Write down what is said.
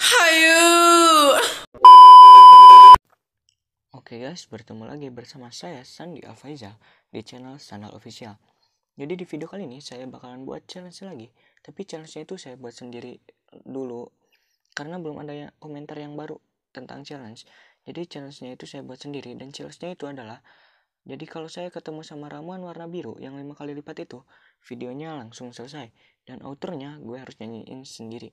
Hayu. Oke guys, bertemu lagi bersama saya Sandi Alfaiza di channel Sandal Official. Jadi di video kali ini saya bakalan buat challenge lagi, tapi challenge-nya itu saya buat sendiri dulu karena belum ada yang komentar yang baru tentang challenge. Jadi challenge-nya itu saya buat sendiri dan challenge-nya itu adalah jadi kalau saya ketemu sama ramuan warna biru yang lima kali lipat itu, videonya langsung selesai dan outernya gue harus nyanyiin sendiri.